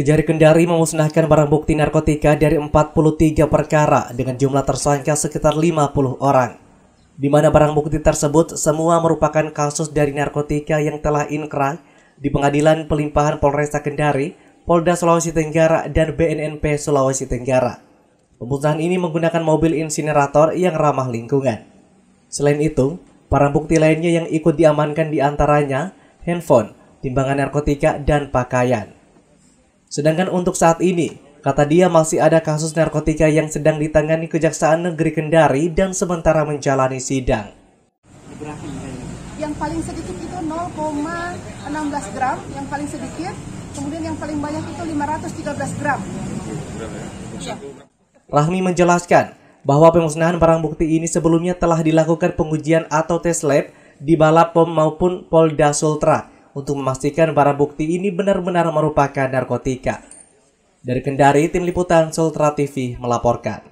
Kejari Kendari memusnahkan barang bukti narkotika dari 43 perkara dengan jumlah tersangka sekitar 50 orang. Di mana barang bukti tersebut semua merupakan kasus dari narkotika yang telah inkrah di pengadilan pelimpahan Polresta Kendari, Polda Sulawesi Tenggara, dan BNNP Sulawesi Tenggara. Pemusnahan ini menggunakan mobil insinerator yang ramah lingkungan. Selain itu, barang bukti lainnya yang ikut diamankan diantaranya handphone, timbangan narkotika, dan pakaian. Sedangkan untuk saat ini, kata dia masih ada kasus narkotika yang sedang ditangani Kejaksaan Negeri Kendari dan sementara menjalani sidang. Yang paling sedikit itu 0,16 gram, yang paling sedikit, kemudian yang paling banyak itu 513 gram. Rahmi menjelaskan bahwa pemusnahan barang bukti ini sebelumnya telah dilakukan pengujian atau tes lab di Balapom maupun Polda Sultra untuk memastikan barang bukti ini benar-benar merupakan narkotika. Dari Kendari, Tim Liputan Sultra TV melaporkan.